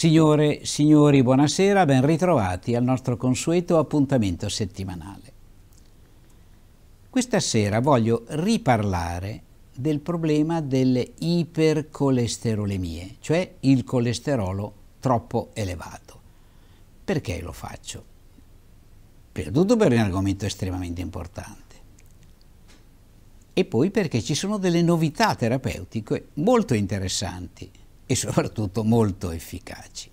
Signore, signori, buonasera, ben ritrovati al nostro consueto appuntamento settimanale. Questa sera voglio riparlare del problema delle ipercolesterolemie, cioè il colesterolo troppo elevato. Perché lo faccio? Prima di tutto per un argomento estremamente importante e poi perché ci sono delle novità terapeutiche molto interessanti e soprattutto molto efficaci.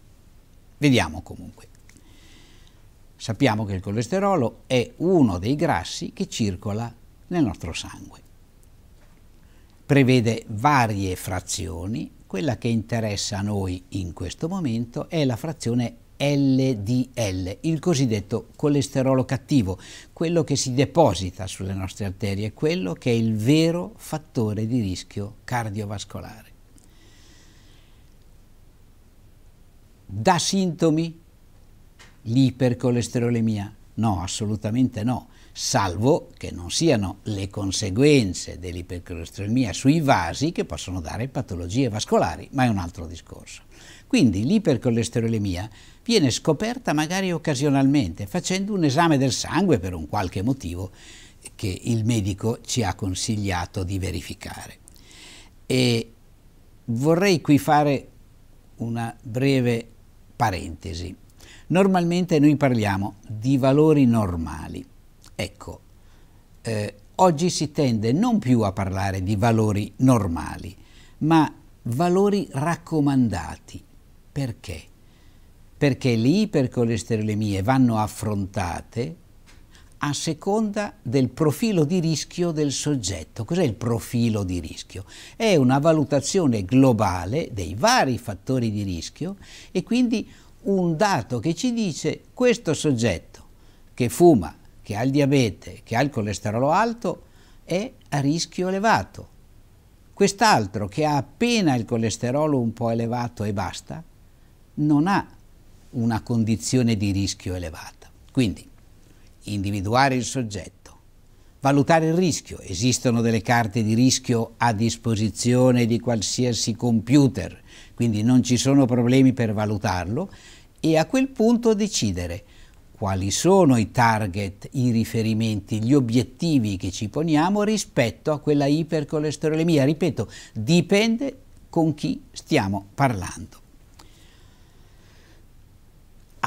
Vediamo comunque. Sappiamo che il colesterolo è uno dei grassi che circola nel nostro sangue. Prevede varie frazioni, quella che interessa a noi in questo momento è la frazione LDL, il cosiddetto colesterolo cattivo, quello che si deposita sulle nostre arterie, quello che è il vero fattore di rischio cardiovascolare. dà sintomi l'ipercolesterolemia? No, assolutamente no, salvo che non siano le conseguenze dell'ipercolesterolemia sui vasi che possono dare patologie vascolari, ma è un altro discorso. Quindi l'ipercolesterolemia viene scoperta magari occasionalmente facendo un esame del sangue per un qualche motivo che il medico ci ha consigliato di verificare. E vorrei qui fare una breve Parentesi. Normalmente noi parliamo di valori normali. Ecco, eh, oggi si tende non più a parlare di valori normali, ma valori raccomandati. Perché? Perché le l'ipercolesterolemie vanno affrontate a seconda del profilo di rischio del soggetto. Cos'è il profilo di rischio? È una valutazione globale dei vari fattori di rischio e quindi un dato che ci dice questo soggetto che fuma, che ha il diabete, che ha il colesterolo alto, è a rischio elevato. Quest'altro che ha appena il colesterolo un po' elevato e basta, non ha una condizione di rischio elevata. Quindi individuare il soggetto, valutare il rischio. Esistono delle carte di rischio a disposizione di qualsiasi computer, quindi non ci sono problemi per valutarlo e a quel punto decidere quali sono i target, i riferimenti, gli obiettivi che ci poniamo rispetto a quella ipercolesterolemia. Ripeto, dipende con chi stiamo parlando.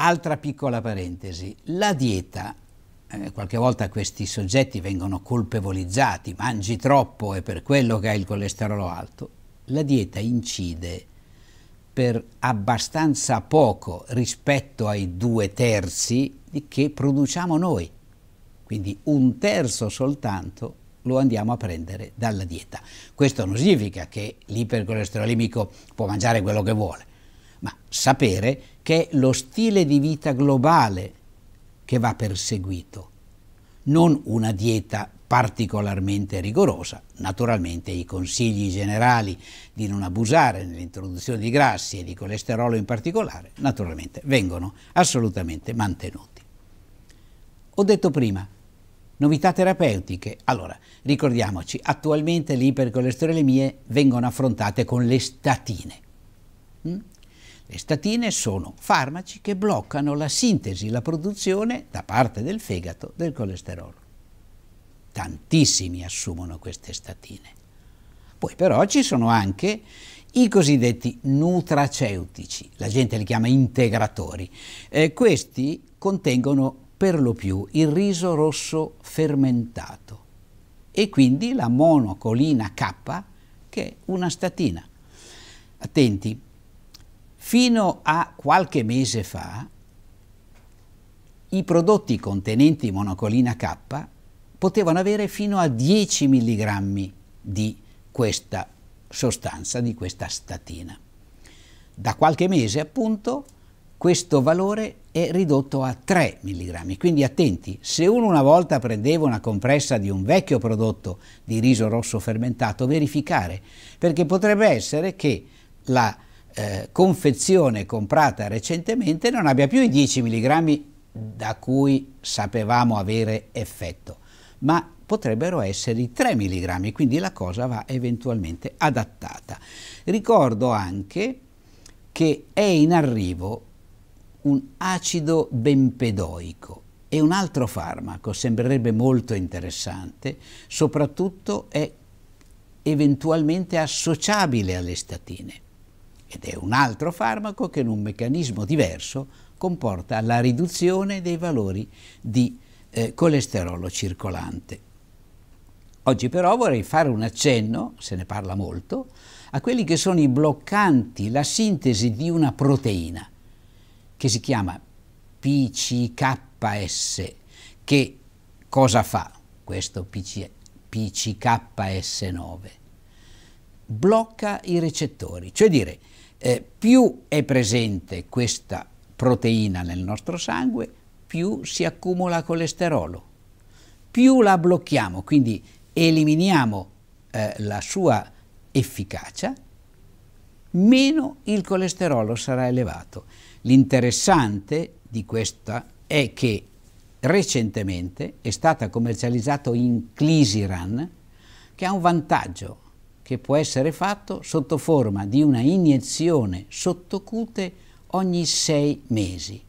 Altra piccola parentesi, la dieta eh, qualche volta questi soggetti vengono colpevolizzati, mangi troppo e per quello che hai il colesterolo alto, la dieta incide per abbastanza poco rispetto ai due terzi che produciamo noi. Quindi un terzo soltanto lo andiamo a prendere dalla dieta. Questo non significa che l'ipercolesterolemico può mangiare quello che vuole, ma sapere che lo stile di vita globale che va perseguito, non una dieta particolarmente rigorosa, naturalmente i consigli generali di non abusare nell'introduzione di grassi e di colesterolo in particolare, naturalmente vengono assolutamente mantenuti. Ho detto prima, novità terapeutiche. Allora, ricordiamoci, attualmente le ipercolesterolemie vengono affrontate con le statine. Mm? Le statine sono farmaci che bloccano la sintesi, la produzione da parte del fegato del colesterolo. Tantissimi assumono queste statine. Poi però ci sono anche i cosiddetti nutraceutici, la gente li chiama integratori. Eh, questi contengono per lo più il riso rosso fermentato e quindi la monocolina K che è una statina. Attenti, Fino a qualche mese fa i prodotti contenenti monocolina K potevano avere fino a 10 mg di questa sostanza, di questa statina. Da qualche mese appunto questo valore è ridotto a 3 mg. Quindi attenti, se uno una volta prendeva una compressa di un vecchio prodotto di riso rosso fermentato, verificare, perché potrebbe essere che la eh, confezione comprata recentemente non abbia più i 10 mg da cui sapevamo avere effetto, ma potrebbero essere i 3 mg, quindi la cosa va eventualmente adattata. Ricordo anche che è in arrivo un acido bempedoico e un altro farmaco, sembrerebbe molto interessante, soprattutto è eventualmente associabile alle statine ed è un altro farmaco che in un meccanismo diverso comporta la riduzione dei valori di eh, colesterolo circolante. Oggi però vorrei fare un accenno, se ne parla molto, a quelli che sono i bloccanti la sintesi di una proteina che si chiama PCKS. Che cosa fa questo PC, PCKS9? Blocca i recettori, cioè dire eh, più è presente questa proteina nel nostro sangue, più si accumula colesterolo, più la blocchiamo, quindi eliminiamo eh, la sua efficacia, meno il colesterolo sarà elevato. L'interessante di questa è che recentemente è stata commercializzata in Clisiran, che ha un vantaggio, che può essere fatto sotto forma di una iniezione sottocute ogni sei mesi.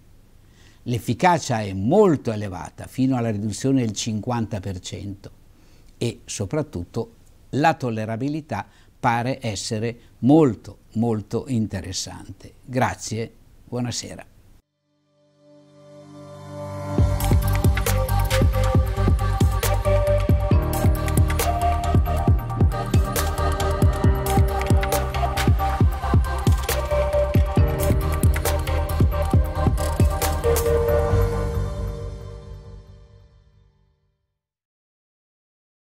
L'efficacia è molto elevata, fino alla riduzione del 50% e soprattutto la tollerabilità pare essere molto molto interessante. Grazie, buonasera.